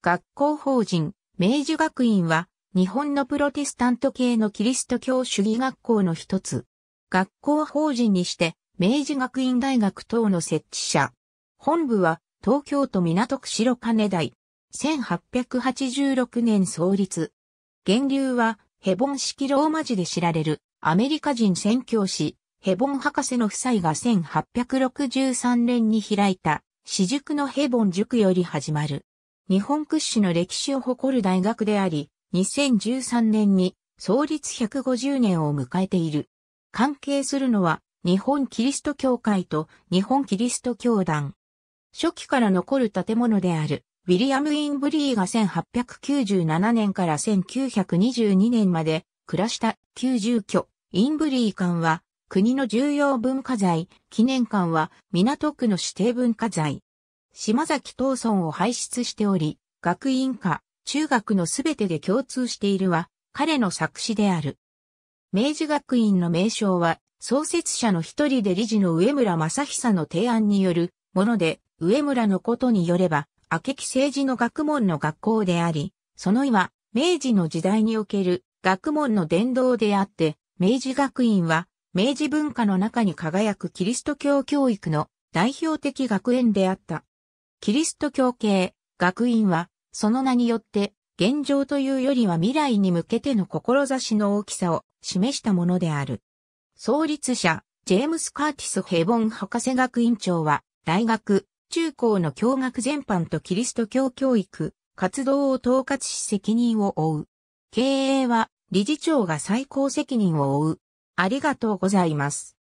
学校法人、明治学院は、日本のプロテスタント系のキリスト教主義学校の一つ。学校法人にして、明治学院大学等の設置者。本部は、東京都港区白金台。1886年創立。源流は、ヘボン式ローマ字で知られる、アメリカ人宣教師、ヘボン博士の夫妻が1863年に開いた、私塾のヘボン塾より始まる。日本屈指の歴史を誇る大学であり、2013年に創立150年を迎えている。関係するのは、日本キリスト教会と日本キリスト教団。初期から残る建物である、ウィリアム・インブリーが1897年から1922年まで暮らした旧住居、インブリー館は、国の重要文化財、記念館は港区の指定文化財。島崎東村を輩出しており、学院科、中学のすべてで共通しているは、彼の作詞である。明治学院の名称は、創設者の一人で理事の上村正久の提案によるもので、上村のことによれば、明木政治の学問の学校であり、その意は、明治の時代における学問の伝道であって、明治学院は、明治文化の中に輝くキリスト教教育の代表的学園であった。キリスト教系、学院は、その名によって、現状というよりは未来に向けての志の大きさを示したものである。創立者、ジェームス・カーティス・ヘボン博士学院長は、大学、中高の教学全般とキリスト教教育、活動を統括し責任を負う。経営は、理事長が最高責任を負う。ありがとうございます。